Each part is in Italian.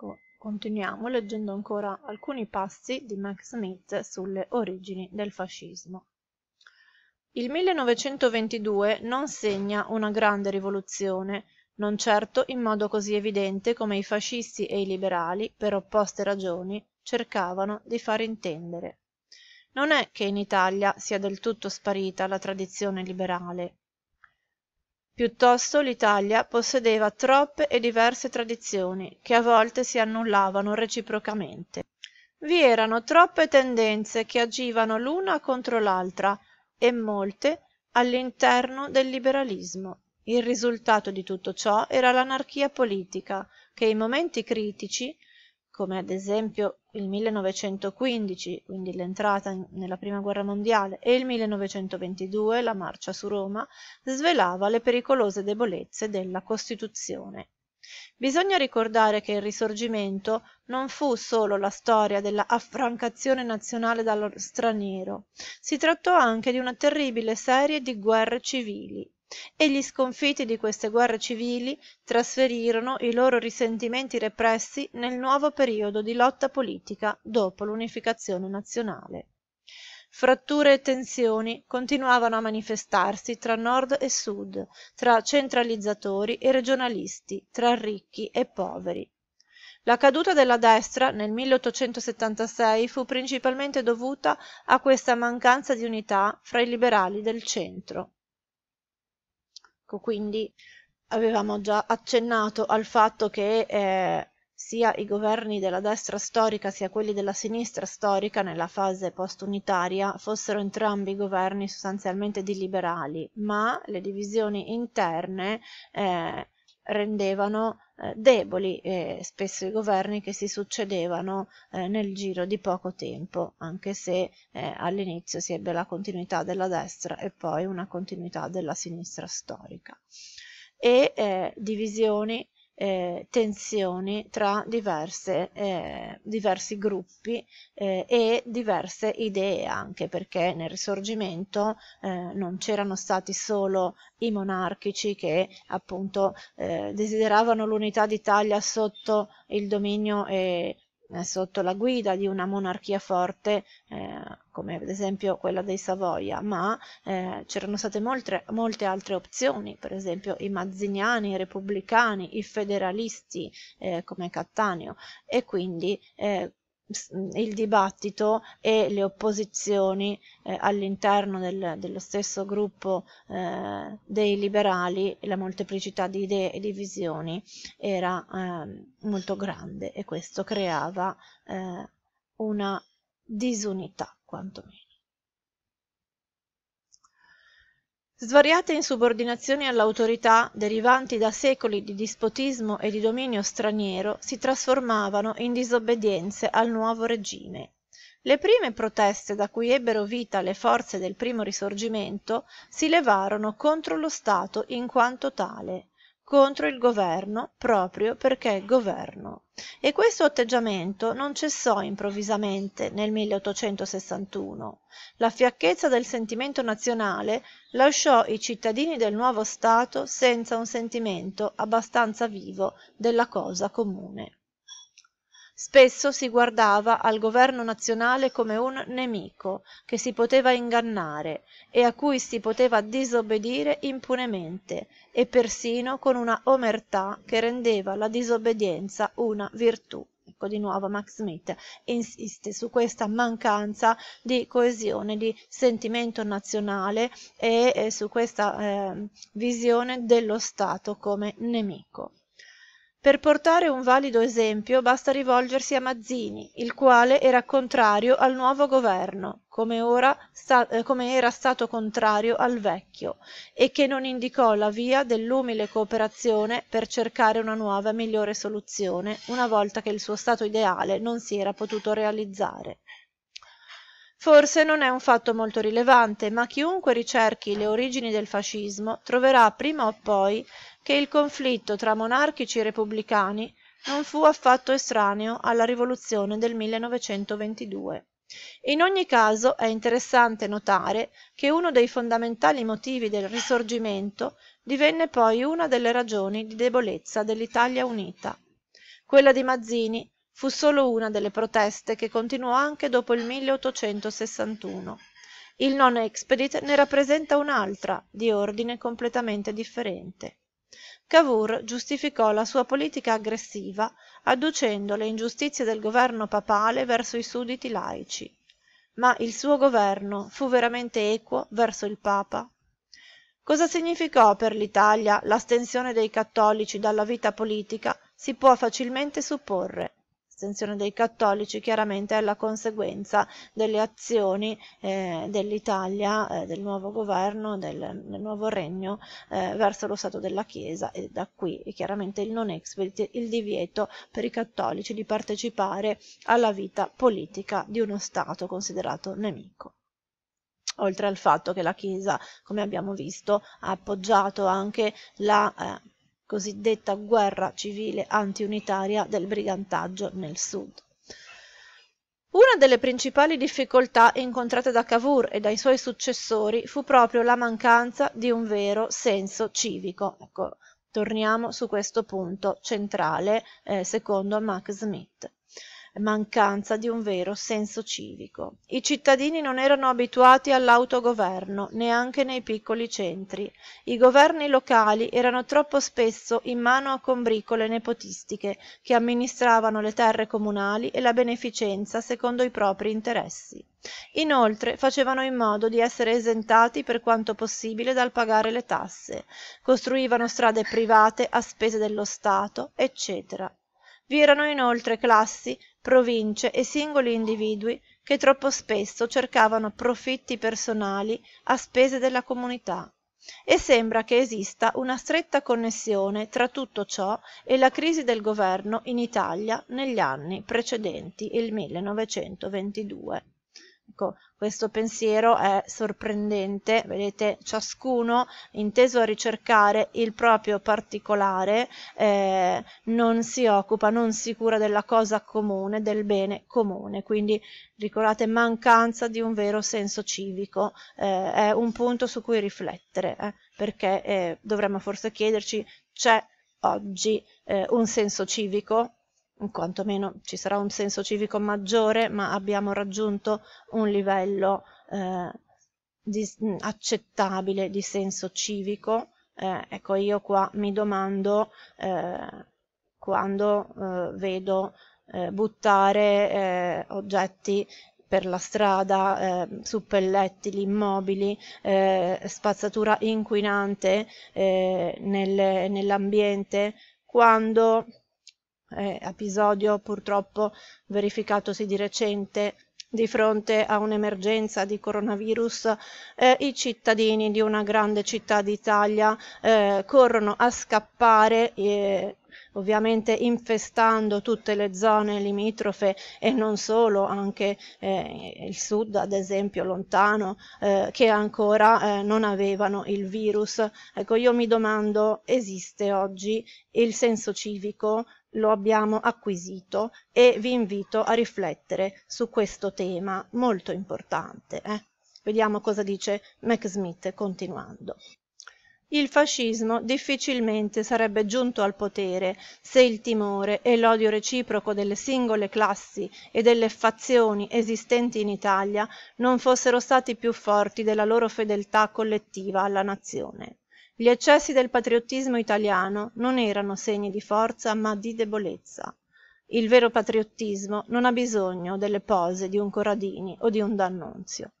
Ecco, continuiamo leggendo ancora alcuni passi di Max Schmidt sulle origini del fascismo. Il 1922 non segna una grande rivoluzione, non certo in modo così evidente come i fascisti e i liberali, per opposte ragioni, cercavano di far intendere. Non è che in Italia sia del tutto sparita la tradizione liberale, Piuttosto l'Italia possedeva troppe e diverse tradizioni, che a volte si annullavano reciprocamente. Vi erano troppe tendenze che agivano l'una contro l'altra e molte all'interno del liberalismo. Il risultato di tutto ciò era l'anarchia politica, che in momenti critici come ad esempio il 1915, quindi l'entrata nella Prima Guerra Mondiale, e il 1922, la marcia su Roma, svelava le pericolose debolezze della Costituzione. Bisogna ricordare che il Risorgimento non fu solo la storia della affrancazione nazionale dallo straniero, si trattò anche di una terribile serie di guerre civili, e gli sconfitti di queste guerre civili trasferirono i loro risentimenti repressi nel nuovo periodo di lotta politica dopo l'unificazione nazionale. Fratture e tensioni continuavano a manifestarsi tra nord e sud, tra centralizzatori e regionalisti, tra ricchi e poveri, la caduta della destra nel 1876 fu principalmente dovuta a questa mancanza di unità fra i liberali del centro. Ecco, Quindi avevamo già accennato al fatto che eh, sia i governi della destra storica sia quelli della sinistra storica nella fase post-unitaria fossero entrambi governi sostanzialmente di liberali, ma le divisioni interne eh, rendevano eh, deboli eh, spesso i governi che si succedevano eh, nel giro di poco tempo, anche se eh, all'inizio si ebbe la continuità della destra e poi una continuità della sinistra storica. E eh, divisioni eh, tensioni tra diverse, eh, diversi gruppi eh, e diverse idee anche perché nel risorgimento eh, non c'erano stati solo i monarchici che appunto eh, desideravano l'unità d'Italia sotto il dominio e eh, sotto la guida di una monarchia forte eh, come ad esempio quella dei Savoia, ma eh, c'erano state molte, molte, altre opzioni, per esempio i mazziniani, i repubblicani, i federalisti eh, come Cattaneo e quindi eh, il dibattito e le opposizioni eh, all'interno del, dello stesso gruppo eh, dei liberali, la molteplicità di idee e di visioni era eh, molto grande e questo creava eh, una disunità quantomeno. Svariate insubordinazioni all'autorità, derivanti da secoli di dispotismo e di dominio straniero, si trasformavano in disobbedienze al nuovo regime. Le prime proteste da cui ebbero vita le forze del primo risorgimento si levarono contro lo Stato in quanto tale contro il governo proprio perché governo. E questo atteggiamento non cessò improvvisamente nel 1861. La fiacchezza del sentimento nazionale lasciò i cittadini del nuovo Stato senza un sentimento abbastanza vivo della cosa comune. Spesso si guardava al governo nazionale come un nemico che si poteva ingannare e a cui si poteva disobbedire impunemente e persino con una omertà che rendeva la disobbedienza una virtù. Ecco di nuovo Max Smith insiste su questa mancanza di coesione, di sentimento nazionale e, e su questa eh, visione dello Stato come nemico per portare un valido esempio basta rivolgersi a mazzini il quale era contrario al nuovo governo come, ora, sta, eh, come era stato contrario al vecchio e che non indicò la via dell'umile cooperazione per cercare una nuova e migliore soluzione una volta che il suo stato ideale non si era potuto realizzare Forse non è un fatto molto rilevante, ma chiunque ricerchi le origini del fascismo troverà prima o poi che il conflitto tra monarchici e repubblicani non fu affatto estraneo alla rivoluzione del 1922. In ogni caso è interessante notare che uno dei fondamentali motivi del risorgimento divenne poi una delle ragioni di debolezza dell'Italia unita. Quella di Mazzini fu solo una delle proteste che continuò anche dopo il 1861. Il non expedit ne rappresenta un'altra, di ordine completamente differente cavour giustificò la sua politica aggressiva adducendo le ingiustizie del governo papale verso i sudditi laici ma il suo governo fu veramente equo verso il papa cosa significò per l'italia l'astensione dei cattolici dalla vita politica si può facilmente supporre l'astensione dei cattolici chiaramente è la conseguenza delle azioni eh, dell'Italia, eh, del nuovo governo, del, del nuovo regno eh, verso lo Stato della Chiesa e da qui chiaramente il non expedit, il divieto per i cattolici di partecipare alla vita politica di uno Stato considerato nemico oltre al fatto che la Chiesa, come abbiamo visto, ha appoggiato anche la eh, cosiddetta guerra civile antiunitaria del brigantaggio nel sud. Una delle principali difficoltà incontrate da Cavour e dai suoi successori fu proprio la mancanza di un vero senso civico. Ecco, torniamo su questo punto centrale eh, secondo Max Smith mancanza di un vero senso civico. I cittadini non erano abituati all'autogoverno, neanche nei piccoli centri. I governi locali erano troppo spesso in mano a combricole nepotistiche che amministravano le terre comunali e la beneficenza secondo i propri interessi. Inoltre facevano in modo di essere esentati per quanto possibile dal pagare le tasse, costruivano strade private a spese dello Stato, eccetera vi erano inoltre classi province e singoli individui che troppo spesso cercavano profitti personali a spese della comunità e sembra che esista una stretta connessione tra tutto ciò e la crisi del governo in Italia negli anni precedenti il 1922. Ecco, questo pensiero è sorprendente, vedete, ciascuno inteso a ricercare il proprio particolare, eh, non si occupa, non si cura della cosa comune, del bene comune, quindi ricordate mancanza di un vero senso civico, eh, è un punto su cui riflettere, eh, perché eh, dovremmo forse chiederci c'è oggi eh, un senso civico quantomeno ci sarà un senso civico maggiore, ma abbiamo raggiunto un livello eh, di, mm, accettabile di senso civico. Eh, ecco, io qua mi domando eh, quando eh, vedo eh, buttare eh, oggetti per la strada, eh, suppelletti, gli immobili, eh, spazzatura inquinante eh, nel, nell'ambiente, quando eh, episodio purtroppo verificatosi di recente di fronte a un'emergenza di coronavirus, eh, i cittadini di una grande città d'Italia eh, corrono a scappare, eh, ovviamente infestando tutte le zone limitrofe e non solo, anche eh, il sud, ad esempio, lontano, eh, che ancora eh, non avevano il virus. Ecco, io mi domando, esiste oggi il senso civico lo abbiamo acquisito e vi invito a riflettere su questo tema molto importante. Eh? Vediamo cosa dice Mac Smith continuando. Il fascismo difficilmente sarebbe giunto al potere se il timore e l'odio reciproco delle singole classi e delle fazioni esistenti in Italia non fossero stati più forti della loro fedeltà collettiva alla nazione. Gli eccessi del patriottismo italiano non erano segni di forza ma di debolezza. Il vero patriottismo non ha bisogno delle pose di un Corradini o di un D'Annunzio.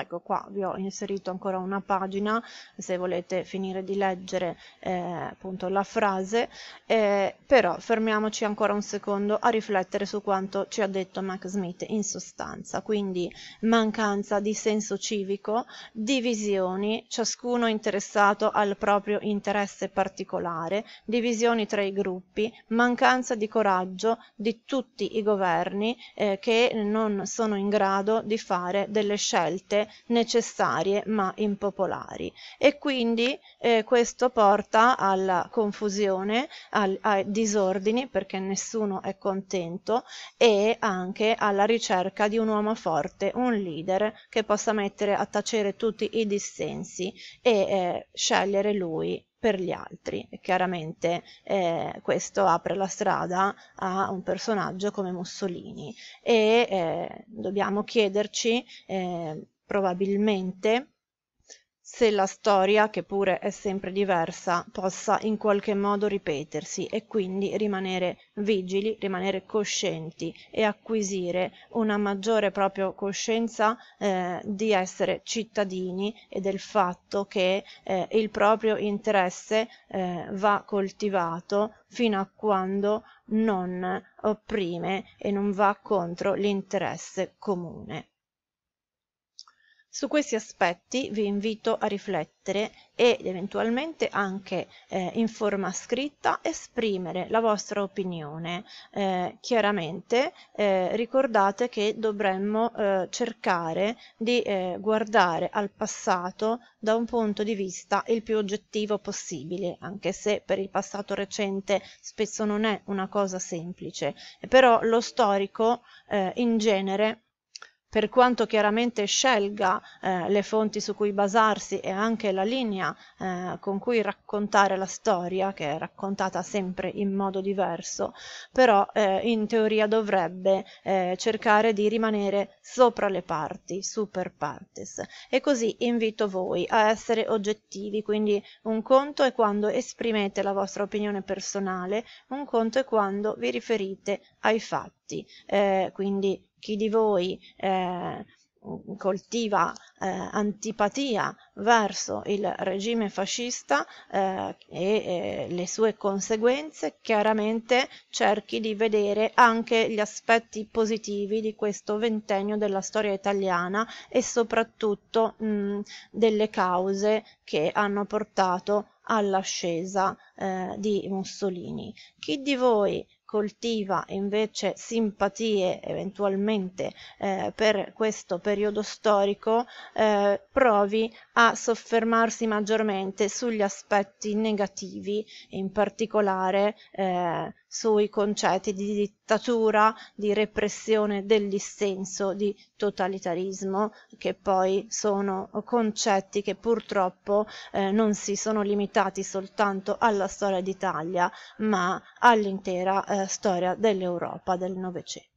Ecco qua vi ho inserito ancora una pagina se volete finire di leggere eh, appunto la frase, eh, però fermiamoci ancora un secondo a riflettere su quanto ci ha detto Max Smith in sostanza, quindi mancanza di senso civico, divisioni, ciascuno interessato al proprio interesse particolare, divisioni tra i gruppi, mancanza di coraggio di tutti i governi eh, che non sono in grado di fare delle scelte necessarie ma impopolari e quindi eh, questo porta alla confusione, al, ai disordini perché nessuno è contento e anche alla ricerca di un uomo forte, un leader che possa mettere a tacere tutti i dissensi e eh, scegliere lui per gli altri e chiaramente eh, questo apre la strada a un personaggio come Mussolini e eh, dobbiamo chiederci eh, probabilmente se la storia, che pure è sempre diversa, possa in qualche modo ripetersi e quindi rimanere vigili, rimanere coscienti e acquisire una maggiore proprio coscienza eh, di essere cittadini e del fatto che eh, il proprio interesse eh, va coltivato fino a quando non opprime e non va contro l'interesse comune. Su questi aspetti vi invito a riflettere ed eventualmente anche eh, in forma scritta esprimere la vostra opinione. Eh, chiaramente eh, ricordate che dovremmo eh, cercare di eh, guardare al passato da un punto di vista il più oggettivo possibile, anche se per il passato recente spesso non è una cosa semplice, però lo storico eh, in genere per quanto chiaramente scelga eh, le fonti su cui basarsi e anche la linea eh, con cui raccontare la storia, che è raccontata sempre in modo diverso, però eh, in teoria dovrebbe eh, cercare di rimanere sopra le parti, super partes. E così invito voi a essere oggettivi, quindi un conto è quando esprimete la vostra opinione personale, un conto è quando vi riferite ai fatti, eh, quindi chi di voi eh, coltiva eh, antipatia verso il regime fascista eh, e eh, le sue conseguenze, chiaramente cerchi di vedere anche gli aspetti positivi di questo ventennio della storia italiana e soprattutto mh, delle cause che hanno portato all'ascesa eh, di Mussolini. Chi di voi coltiva invece simpatie eventualmente eh, per questo periodo storico eh, provi a soffermarsi maggiormente sugli aspetti negativi in particolare eh, sui concetti di dittatura, di repressione del dissenso, di totalitarismo, che poi sono concetti che purtroppo eh, non si sono limitati soltanto alla storia d'Italia, ma all'intera eh, storia dell'Europa del Novecento.